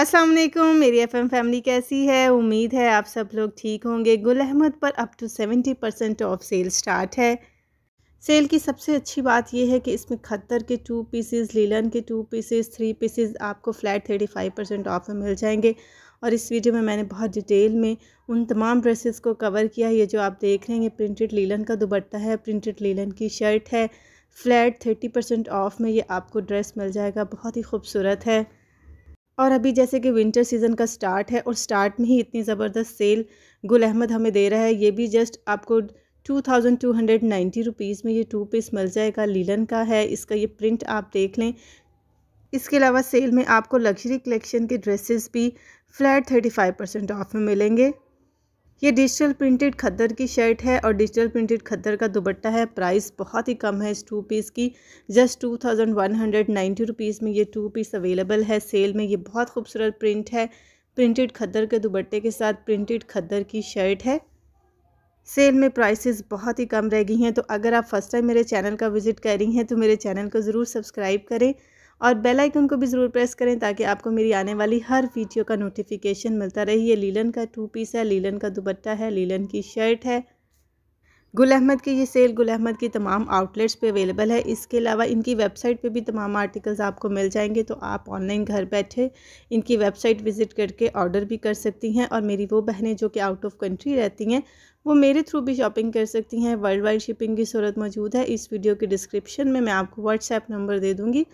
अस्सलाम वालेकुम मेरी एफएम फैमिली कैसी है उम्मीद है आप सब लोग ठीक होंगे गुल अहमद पर up to seventy percent off sale start है सेल की सबसे अच्छी बात यह है कि इसमें खत्तर के टू पीसेस लीलन के टू पीसेस थ्री पीसेस आपको flat thirty five percent off में मिल जाएंगे और इस वीडियो में मैंने बहुत डिटेल में उन तमाम ड्रेसेस को कवर किया है ये जो आप देख रहे हैं ये प्रिंटेड लीलन का दुपट्टा है प्रिंटेड लीलन की शर्ट है फ्लैट थर्टी परसेंट ऑफ में ये आपको ड्रेस मिल जाएगा बहुत ही खूबसूरत है और अभी जैसे कि विंटर सीज़न का स्टार्ट है और स्टार्ट में ही इतनी ज़बरदस्त सेल गुल अहमद हमें दे रहा है ये भी जस्ट आपको two thousand two hundred ninety rupees में ये टू पीस मिल जाएगा लीलन का है इसका ये प्रिंट आप देख लें इसके अलावा सेल में आपको लग्जरी कलेक्शन के ड्रेसेस भी flat thirty five percent off में मिलेंगे ये डिजिटल प्रिंटेड खद्दर की शर्ट है और डिजिटल प्रिंटेड खद्दर का दुबट्टा है प्राइस बहुत ही कम है इस टू पीस की just two thousand one hundred ninety rupees में ये टू पीस अवेलेबल है सेल में ये बहुत खूबसूरत प्रिंट है प्रिंटेड खद्दर के दुबट्टे के साथ प्रिंटेड खद्दर की शर्ट है सेल में प्राइसेस बहुत ही कम रह गई हैं तो अगर आप फर्स्ट टाइम मेरे चैनल का विज़िट कर रही हैं तो मेरे चैनल को ज़रूर सब्सक्राइब करें और बेल आइकन को भी ज़रूर प्रेस करें ताकि आपको मेरी आने वाली हर वीडियो का नोटिफिकेशन मिलता रहे ये लीलन का टू पीस है लीलन का दुपट्टा है लीलन की शर्ट है गुल अहमद की ये सेल गुल अहमद की तमाम आउटलेट्स पे अवेलेबल है इसके अलावा इनकी वेबसाइट पे भी तमाम आर्टिकल्स आपको मिल जाएंगे तो आप ऑनलाइन घर बैठे इनकी वेबसाइट विज़िट करके ऑर्डर भी कर सकती हैं और मेरी वो बहनें जो कि आउट ऑफ कंट्री रहती हैं वो मेरे थ्रू भी शॉपिंग कर सकती हैं वर्ल्ड वाइड शिपिंग की सूरत मौजूद है इस वीडियो के डिस्क्रिप्शन में मैं आपको व्हाट्सएप नंबर दे दूँगी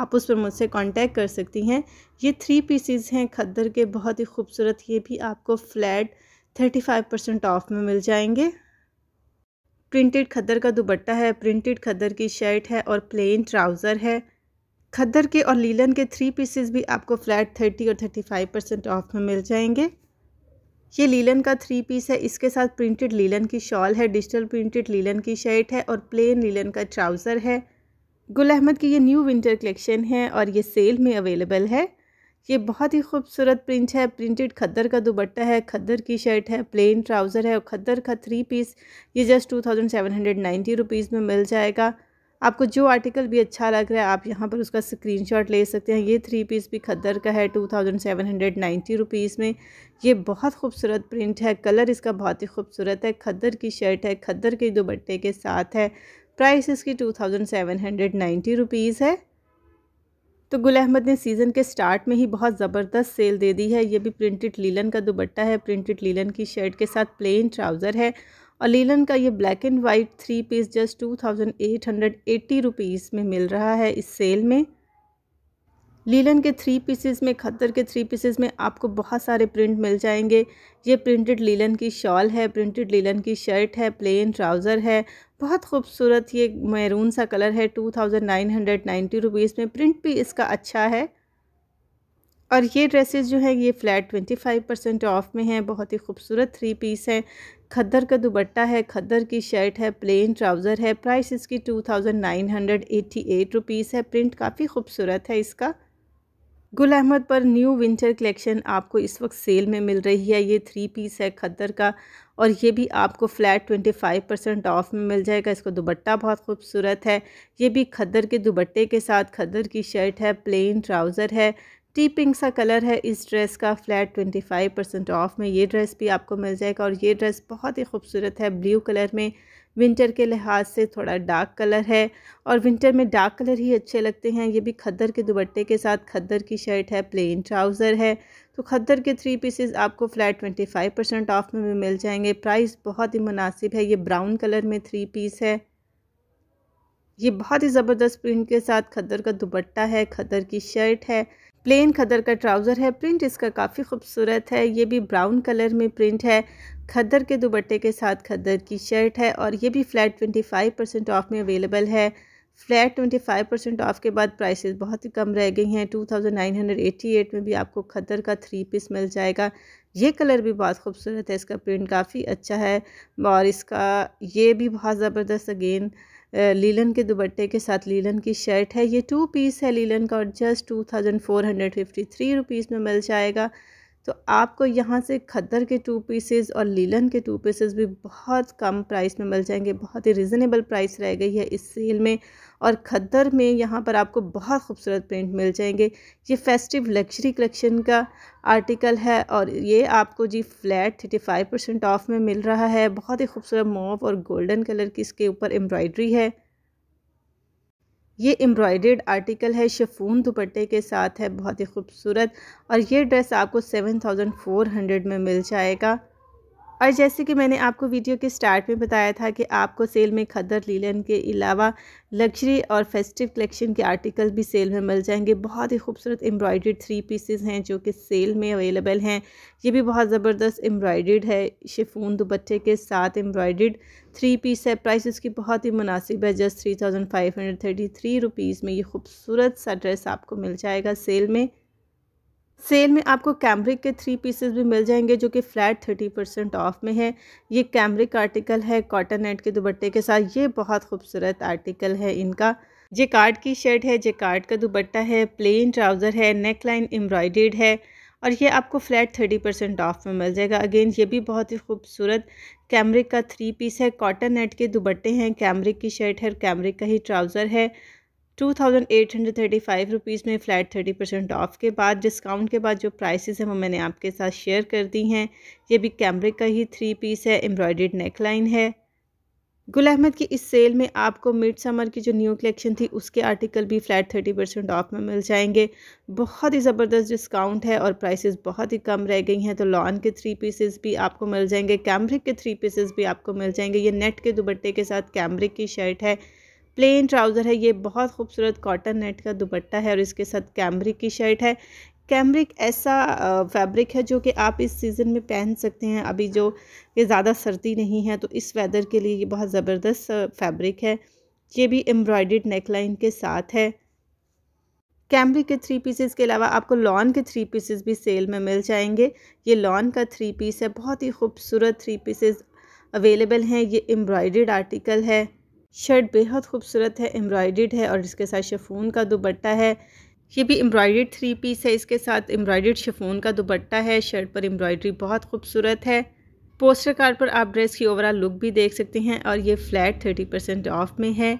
आप उस पर मुझसे कांटेक्ट कर सकती हैं ये थ्री पीसीज हैं खद्दर के बहुत ही खूबसूरत ये भी आपको flat thirty five percent off में मिल जाएंगे प्रिंटेड खद्दर का दुबट्टा है प्रिंटेड खद्दर की शर्ट है और प्लेन ट्राउज़र है खद्दर के और लीलन के थ्री पीसेस भी आपको फ्लैट थर्टी और थर्टी फाइव परसेंट ऑफ में मिल जाएंगे ये लीलन का थ्री पीस है इसके साथ प्रिंटेड लीलन की शॉल है डिजिटल प्रिंटेड लीलन की शर्ट है और प्लेन लीलन का ट्राउज़र है गुल अहमद की ये न्यू विंटर कलेक्शन है और ये सेल में अवेलेबल है ये बहुत ही खूबसूरत प्रिंट है प्रिंटेड खद्दर का दुबट्टा है खद्दर की शर्ट है प्लेन ट्राउज़र है और खद्दर का थ्री पीस ये just two thousand seven hundred ninety rupees में मिल जाएगा आपको जो आर्टिकल भी अच्छा लग रहा है आप यहाँ पर उसका स्क्रीनशॉट ले सकते हैं ये थ्री पीस भी खद्दर का है two thousand seven hundred ninety rupees में ये बहुत खूबसूरत प्रिंट है कलर इसका बहुत ही खूबसूरत है खद्दर की शर्ट है खद्दर के दुबट्टे के साथ है प्राइस इसकी two thousand seven hundred ninety rupees है तो गुल अहमद ने सीज़न के स्टार्ट में ही बहुत ज़बरदस्त सेल दे दी है ये भी प्रिंटेड लीलन का दुबट्टा है प्रिंटेड लीलन की शर्ट के साथ प्लेन ट्राउज़र है और लीलन का ये black and white three piece just two thousand eight hundred eighty rupees में मिल रहा है इस सेल में लीलन के थ्री पीसेस में खद्दर के थ्री पीसेस में आपको बहुत सारे प्रिंट मिल जाएंगे ये प्रिंटेड लीलन की शॉल है प्रिंटेड लीलन की शर्ट है प्लेन ट्राउज़र है बहुत खूबसूरत ये मैरून सा कलर है two thousand nine hundred ninety rupees में प्रिंट भी इसका अच्छा है और ये ड्रेसेस जो हैं ये flat twenty five percent off में हैं बहुत ही खूबसूरत थ्री पीस हैं खद्दर का दुबट्टा है खद्दर की शर्ट है प्लेन ट्राउज़र है प्राइस इसकी two thousand nine hundred eighty eight rupees है प्रिंट काफ़ी खूबसूरत है इसका गुल अहमद पर न्यू विंटर कलेक्शन आपको इस वक्त सेल में मिल रही है ये थ्री पीस है खद्दर का और ये भी आपको flat twenty five percent off में मिल जाएगा इसका दुबट्टा बहुत खूबसूरत है ये भी खद्दर के दुबट्टे के साथ खद्दर की शर्ट है प्लेन ट्राउज़र है टी पिंक सा कलर है इस ड्रेस का flat twenty five percent off में ये ड्रेस भी आपको मिल जाएगा और ये ड्रेस बहुत ही खूबसूरत है ब्लू कलर में विंटर के लिहाज से थोड़ा डार्क कलर है और विंटर में डार्क कलर ही अच्छे लगते हैं ये भी खद्दर के दुबट्टे के साथ खद्दर की शर्ट है प्लेन ट्राउज़र है तो खद्दर के थ्री पीसेस आपको flat twenty five percent off में भी मिल जाएंगे प्राइस बहुत ही मुनासिब है ये ब्राउन कलर में थ्री पीस है ये बहुत ही ज़बरदस्त प्रिंट के साथ खद्दर का दुबट्टा है खद्दर की शर्ट है प्लेन खदर का ट्राउज़र है प्रिंट इसका काफ़ी खूबसूरत है ये भी ब्राउन कलर में प्रिंट है खदर के दुबट्टे के साथ खदर की शर्ट है और ये भी flat twenty five percent off में अवेलेबल है flat twenty five percent off के बाद प्राइसेस बहुत ही कम रह गई हैं two thousand nine hundred eighty eight में भी आपको खदर का थ्री पीस मिल जाएगा ये कलर भी बहुत खूबसूरत है इसका प्रिंट काफ़ी अच्छा है और इसका ये भी बहुत ज़बरदस्त अगेन लीलन के दुबट्टे के साथ लीलन की शर्ट है ये टू पीस है लीलन का और just two thousand four hundred fifty three rupees में मिल जाएगा तो आपको यहाँ से खद्दर के टू पीसेस और लीलन के टू पीसेस भी बहुत कम प्राइस में मिल जाएंगे बहुत ही रिजनेबल प्राइस रह गई है इस सेल में और खद्दर में यहाँ पर आपको बहुत खूबसूरत प्रिंट मिल जाएंगे ये फेस्टिव लग्जरी कलेक्शन का आर्टिकल है और ये आपको जी flat thirty five percent off में मिल रहा है बहुत ही खूबसूरत मोव और गोल्डन कलर की इसके ऊपर एम्ब्रॉयडरी है ये एम्ब्रॉयडेड आर्टिकल है शफून दुपट्टे के साथ है बहुत ही खूबसूरत और ये ड्रेस आपको सेवन थाउजेंड फोर हंड्रेड में मिल जाएगा और जैसे कि मैंने आपको वीडियो के स्टार्ट में बताया था कि आपको सेल में खदर लीलन के अलावा लग्जरी और फेस्टिव कलेक्शन के आर्टिकल भी सेल में मिल जाएंगे बहुत ही खूबसूरत एम्ब्रॉयड्रेड थ्री पीसेज हैं जो कि सेल में अवेलेबल हैं ये भी बहुत ज़बरदस्त एम्ब्रॉयड है शिफून दुपट्टे के साथ एम्ब्रॉयड्रेड थ्री पीस है प्राइस इसकी बहुत ही मुनासिब है just three thousand five hundred thirty three rupees में ये खूबसूरत सा ड्रेस आपको मिल जाएगा सेल में सेल में आपको कैमरिक के थ्री पीसेस भी मिल जाएंगे जो कि फ़्लैट थर्टी परसेंट ऑफ में है ये कैमरिक आर्टिकल है कॉटन नेट के दुबट्टे के साथ ये बहुत खूबसूरत आर्टिकल है इनका जे कार्ड की शर्ट है जे कार्ड का दुबट्टा है प्लेन ट्राउज़र है नेक लाइन एम्ब्रॉयड है और ये आपको फ़्लैट थर्टी परसेंट ऑफ में मिल जाएगा अगेन ये भी बहुत ही खूबसूरत कैमरिक का थ्री पीस है कॉटन नेट के दुबट्टे हैं कैमरिक की शर्ट है और कैमरिक का ही ट्राउज़र है two thousand eight hundred thirty five rupees में फ़्लैट थर्टी परसेंट ऑफ के बाद डिस्काउंट के बाद जो प्राइसेस हैं वो मैंने आपके साथ शेयर कर दी हैं ये भी कैमरे का ही थ्री पीस है एम्ब्रॉयड नेक लाइन है गुल अहमद की इस सेल में आपको मिड समर की जो न्यू कलेक्शन थी उसके आर्टिकल भी फ्लैट थर्टी परसेंट ऑफ में मिल जाएंगे बहुत ही ज़बरदस्त डिस्काउंट है और प्राइसेस बहुत ही कम रह गई हैं तो लॉन के थ्री पीसेस भी आपको मिल जाएंगे कैमरिक के थ्री पीसेस भी आपको मिल जाएंगे ये नेट के दुबट्टे के साथ कैमरिक की शर्ट है प्लेन ट्राउज़र है ये बहुत खूबसूरत कॉटन नेट का दुपट्टा है और इसके साथ कैमरिक की शर्ट है कैमरिक ऐसा फैब्रिक है जो कि आप इस सीज़न में पहन सकते हैं अभी जो ये ज़्यादा सर्दी नहीं है तो इस वेदर के लिए ये बहुत ज़बरदस्त फैब्रिक है ये भी एम्ब्रॉयड नेकलाइन के साथ है कैमरिक के थ्री पीसेस के अलावा आपको लॉन के थ्री पीसेस भी सेल में मिल जाएंगे ये लॉन का थ्री पीस है बहुत ही खूबसूरत थ्री पीसेस अवेलेबल हैं ये एम्ब्रॉयड आर्टिकल है शर्ट बेहद खूबसूरत है एम्ब्रॉयड है और इसके साथ शेफोन का दुपट्टा है ये भी एम्ब्रॉयड थ्री पीस है इसके साथ एम्ब्रॉयड शेफोन का दुपट्टा है शर्ट पर एम्ब्रॉयड्री बहुत खूबसूरत है पोस्टर कार्ड पर आप ड्रेस की ओवरऑल लुक भी देख सकते हैं और ये फ़्लैट थर्टी परसेंट ऑफ में है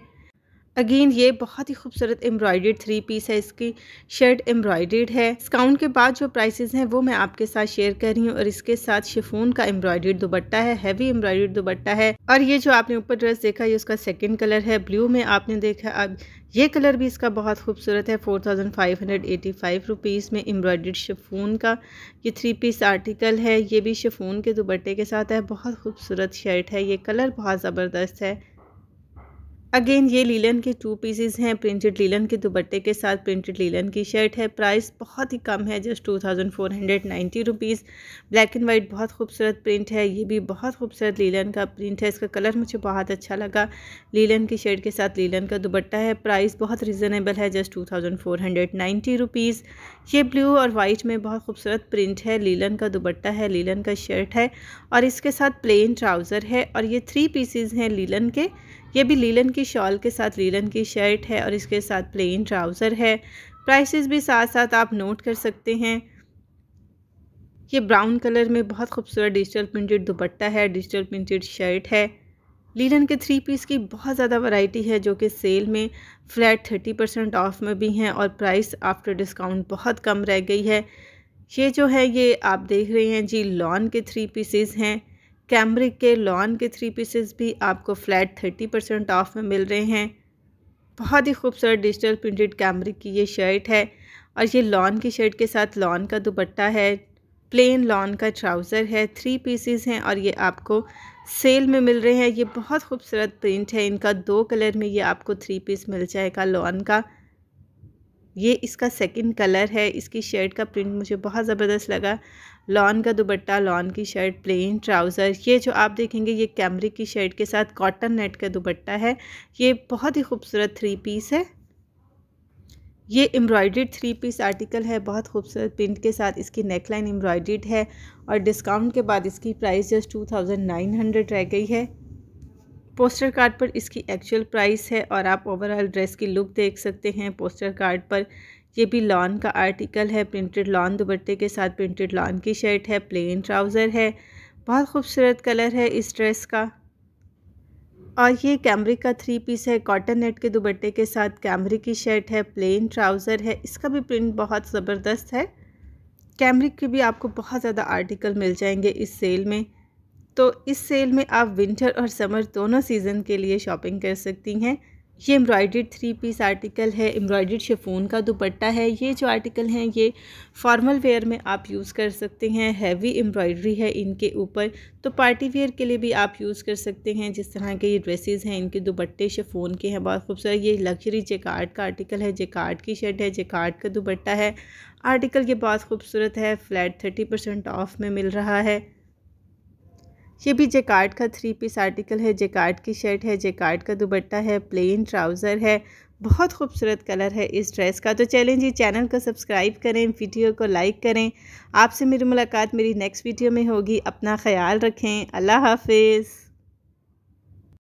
अगेन ये बहुत ही खूबसूरत एम्ब्रॉयड थ्री पीस है इसकी शर्ट एम्ब्रॉयडेड है डिस्काउंट के बाद जो प्राइसेस हैं वो मैं आपके साथ शेयर कर रही हूँ और इसके साथ शिफोन का एम्ब्रॉयड दुपट्टा है हैवी एम्ब्रॉयड दुपट्टा है और ये जो आपने ऊपर ड्रेस देखा ये उसका सेकेंड कलर है ब्लू में आपने देखा अब ये कलर भी इसका बहुत खूबसूरत है four thousand five hundred eighty five rupees में एम्ब्रॉयड शिफोन का ये थ्री पीस आर्टिकल है ये भी शिफोन के दुपट्टे के साथ है बहुत खूबसूरत शर्ट है ये कलर बहुत ज़बरदस्त है अगेन ये लीलन के टू पीसेस हैं प्रिंटेड लीलन के दुपट्टे के साथ प्रिंटेड लीलन की शर्ट है प्राइस बहुत ही कम है just two thousand four hundred ninety rupees black and white बहुत खूबसूरत प्रिंट है ये भी बहुत खूबसूरत लीलन का प्रिंट है इसका कलर मुझे बहुत अच्छा लगा लीलन की शर्ट के साथ लीलन का दुपट्टा है प्राइस बहुत रिजनेबल है just two thousand four hundred ninety rupees ये ब्लू और वाइट में बहुत खूबसूरत प्रिंट है लीलन का दुपट्टा है लीलन का शर्ट है और इसके साथ प्लेन ट्राउज़र है और ये थ्री पीसीज हैं लीलन के ये भी लीलन की शॉल के साथ लीलन की शर्ट है और इसके साथ प्लेन ट्राउज़र है प्राइसेस भी साथ साथ आप नोट कर सकते हैं ये ब्राउन कलर में बहुत खूबसूरत डिजिटल प्रिंटेड दुपट्टा है डिजिटल प्रिंटेड शर्ट है लीलन के थ्री पीस की बहुत ज़्यादा वैरायटी है जो कि सेल में फ्लैट थर्टी परसेंट ऑफ में भी हैं और प्राइस आफ्टर डिस्काउंट बहुत कम रह गई है ये जो है ये आप देख रहे हैं जी लॉन के थ्री पीसेस हैं कैमरिक के लॉन के थ्री पीसेस भी आपको फ्लैट थर्टी परसेंट ऑफ में मिल रहे हैं बहुत ही खूबसूरत डिजिटल प्रिंटेड कैमरिक की ये शर्ट है और ये लॉन की शर्ट के साथ लॉन का दुपट्टा है प्लेन लॉन का ट्राउज़र है थ्री पीसेस हैं और ये आपको सेल में मिल रहे हैं ये बहुत खूबसूरत प्रिंट है इनका दो कलर में ये आपको थ्री पीस मिल जाएगा लॉन का ये इसका सेकंड कलर है इसकी शर्ट का प्रिंट मुझे बहुत ज़बरदस्त लगा लॉन का दुबट्टा लॉन की शर्ट प्लेन ट्राउज़र ये जो आप देखेंगे ये कैमरिक की शर्ट के साथ कॉटन नेट का दुबट्टा है ये बहुत ही खूबसूरत थ्री पीस है ये एम्ब्रॉयड्रीड थ्री पीस आर्टिकल है बहुत खूबसूरत प्रिंट के साथ इसकी नेकलाइन एम्ब्रॉयड्रीड है और डिस्काउंट के बाद इसकी price just two thousand nine hundred रह गई है पोस्टर कार्ड पर इसकी एक्चुअल प्राइस है और आप ओवरऑल ड्रेस की लुक देख सकते हैं पोस्टर कार्ड पर ये भी लॉन का आर्टिकल है प्रिंटेड लॉन दुपट्टे के साथ प्रिंटेड लॉन की शर्ट है प्लेन ट्राउज़र है बहुत खूबसूरत कलर है इस ड्रेस का और ये कैमरिक का थ्री पीस है कॉटन नेट के दुपट्टे के साथ कैमरिक की शर्ट है प्लेन ट्राउज़र है इसका भी प्रिंट बहुत ज़बरदस्त है कैमरिक के भी आपको बहुत ज़्यादा आर्टिकल मिल जाएंगे इस सेल में तो इस सेल में आप विंटर और समर दोनों सीज़न के लिए शॉपिंग कर सकती हैं ये एम्ब्रॉयड्रीड थ्री पीस आर्टिकल है एम्ब्रॉयड्रीड शेफून का दुपट्टा है ये जो आर्टिकल हैं ये फॉर्मल वेयर में आप यूज़ कर सकते हैं हैवी एम्ब्रॉयड्री है इनके ऊपर तो पार्टी वेयर के लिए भी आप यूज़ कर सकते हैं जिस तरह के ये ड्रेसेस हैं इनके दुपट्टे शेफून के हैं बहुत खूबसूरत ये लग्जरी जेकार्ड का आर्टिकल है जेकार्ड की शर्ट है जेकार्ड का दुपट्टा है आर्टिकल ये बहुत खूबसूरत है फ्लैट थर्टी परसेंट ऑफ में मिल रहा है ये भी जेकार्ड का थ्री पीस आर्टिकल है जेकार्ड की शर्ट है जेकार्ड का दुबट्टा है प्लेन ट्राउज़र है बहुत खूबसूरत कलर है इस ड्रेस का तो चलें जी चैनल को सब्सक्राइब करें वीडियो को लाइक करें आपसे मेरी मुलाकात मेरी नेक्स्ट वीडियो में होगी अपना ख्याल रखें अल्लाह हाफिज़